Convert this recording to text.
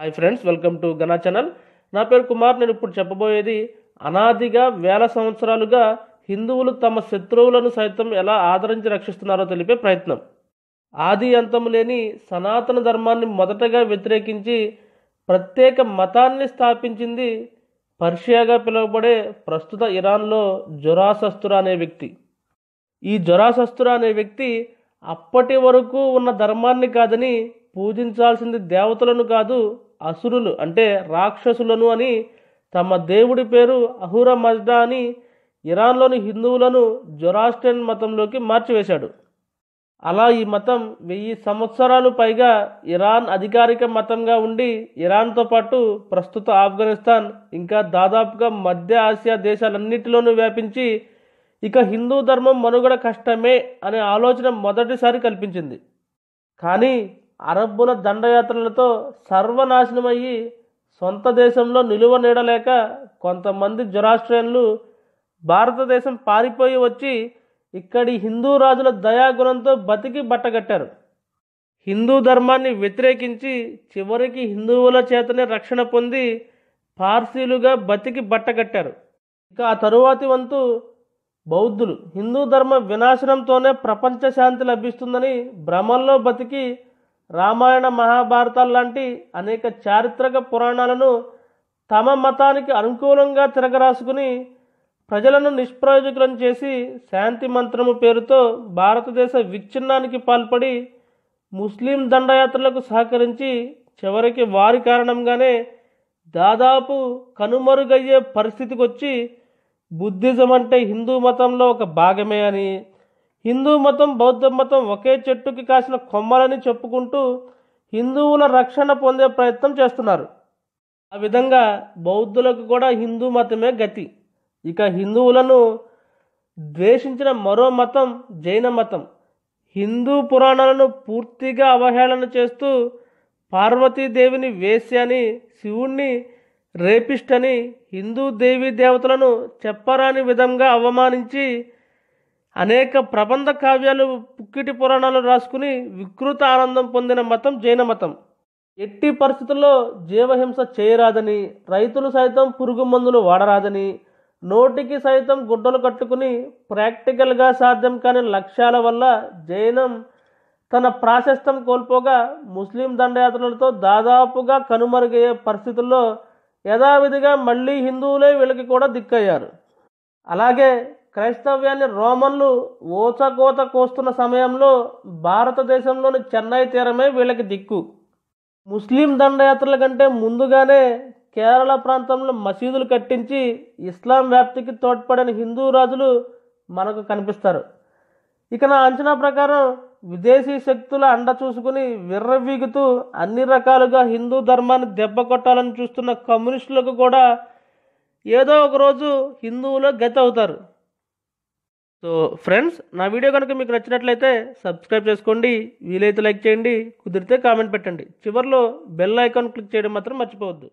hi friends welcome to గనా channel నా పేరు కుమార్ నేను ఇప్పుడు చెప్పబోయేది అనాదిగా వేల సంవత్సరాలుగా హిందువులు తమ శత్రువులను సైతం ఎలా ఆదరించి రక్షిస్తున్నారో తెలిపే ప్రయత్నం ఆది అంతం లేని సనాతన ధర్మాన్ని మొదటగా వ్యతిరేకించి ప్రత్యేక మతాన్ని స్థాపించింది పర్షియాగా పిలువబడే ప్రస్తుత ఇరాన్లో జొరాసస్తుర అనే వ్యక్తి ఈ జొరాసస్తుర అనే వ్యక్తి అప్పటి వరకు ఉన్న ధర్మాన్ని కాదని పూజించాల్సింది దేవతలను కాదు అసురులు అంటే రాక్షసులను అని తమ దేవుడి పేరు అహుర మజ్డా అని ఇరాన్లోని హిందువులను జొరాస్టన్ మతంలోకి మార్చివేశాడు అలా ఈ మతం వెయ్యి సంవత్సరాలు పైగా ఇరాన్ అధికారిక మతంగా ఉండి ఇరాన్తో పాటు ప్రస్తుత ఆఫ్ఘనిస్తాన్ ఇంకా దాదాపుగా మధ్య ఆసియా దేశాలన్నింటిలోనూ వ్యాపించి ఇక హిందూ ధర్మం మనుగడ కష్టమే అనే ఆలోచన మొదటిసారి కల్పించింది కానీ అరబ్బుల దండయాత్రలతో సర్వనాశనమయ్యి సొంత దేశంలో నిలువ నీడలేక కొంతమంది జొరాస్ట్రియన్లు భారతదేశం పారిపోయి వచ్చి ఇక్కడి హిందూ రాజుల దయాగుణంతో బతికి బట్టగట్టారు హిందూ ధర్మాన్ని వ్యతిరేకించి చివరికి హిందువుల చేతనే రక్షణ పొంది పార్సీలుగా బతికి బట్టగట్టారు ఇక ఆ తరువాతి వంతు బౌద్ధులు హిందూ ధర్మ వినాశనంతోనే ప్రపంచ శాంతి లభిస్తుందని భ్రమల్లో బతికి రామాయణ మహాభారతాలు లాంటి అనేక చారిత్రక పురాణాలను తమ మతానికి అనుకూలంగా తిరగరాసుకుని ప్రజలను నిష్ప్రయోజకులను చేసి శాంతి మంత్రము పేరుతో భారతదేశ విచ్ఛిన్నానికి పాల్పడి ముస్లిం దండయాత్రలకు సహకరించి చివరికి వారి కారణంగానే దాదాపు కనుమరుగయ్యే పరిస్థితికి వచ్చి బుద్ధిజం అంటే హిందూ మతంలో ఒక భాగమే అని హిందూ మతం బౌద్ధ మతం ఒకే చెట్టుకి కాసిన కొమ్మలని చెప్పుకుంటూ హిందువుల రక్షణ పొందే ప్రయత్నం చేస్తున్నారు ఆ విధంగా బౌద్ధులకు కూడా హిందూ మతమే గతి ఇక హిందువులను ద్వేషించిన మరో మతం జైన మతం హిందూ పురాణాలను పూర్తిగా అవహేళన చేస్తూ పార్వతీదేవిని వేసి అని శివుణ్ణి రేపిస్ట్ అని హిందూ దేవీ దేవతలను చెప్పరాని విధంగా అవమానించి అనేక ప్రబంధ కావ్యాలు పుక్కిటి పురాణాలు రాసుకుని వికృత ఆనందం పొందిన మతం జైన మతం ఎట్టి పరిస్థితుల్లో జీవహింస చేయరాదని రైతులు సైతం పురుగు మందులు వాడరాదని నోటికి సైతం గుడ్డలు కట్టుకుని ప్రాక్టికల్గా సాధ్యం కాని లక్ష్యాల వల్ల జైనం తన ప్రాశస్తం కోల్పోగా ముస్లిం దండయాత్రలతో దాదాపుగా కనుమరుగయ్యే పరిస్థితుల్లో యథావిధిగా మళ్ళీ హిందువులే వీళ్ళకి కూడా దిక్కయ్యారు అలాగే క్రైస్తవ్యాన్ని రోమన్లు ఓచగోత కోస్తున్న సమయంలో భారతదేశంలోని చెన్నై తీరమే వీళ్ళకి దిక్కు ముస్లిం దండయాత్రల కంటే ముందుగానే కేరళ ప్రాంతంలో మసీదులు కట్టించి ఇస్లాం వ్యాప్తికి తోడ్పడిన హిందూ రాజులు మనకు కనిపిస్తారు ఇక నా అంచనా ప్రకారం విదేశీ శక్తుల అండ చూసుకుని విర్రవీగుతూ అన్ని రకాలుగా హిందూ ధర్మాన్ని దెబ్బ కొట్టాలని చూస్తున్న కమ్యూనిస్టులకు కూడా ఏదో ఒకరోజు హిందువులో గతి అవుతారు సో ఫ్రెండ్స్ నా వీడియో కనుక మీకు నచ్చినట్లయితే సబ్స్క్రైబ్ చేసుకోండి వీలైతే లైక్ చేయండి కుదిరితే కామెంట్ పెట్టండి చివరిలో బెల్ ఐకాన్ క్లిక్ చేయడం మాత్రం మర్చిపోవద్దు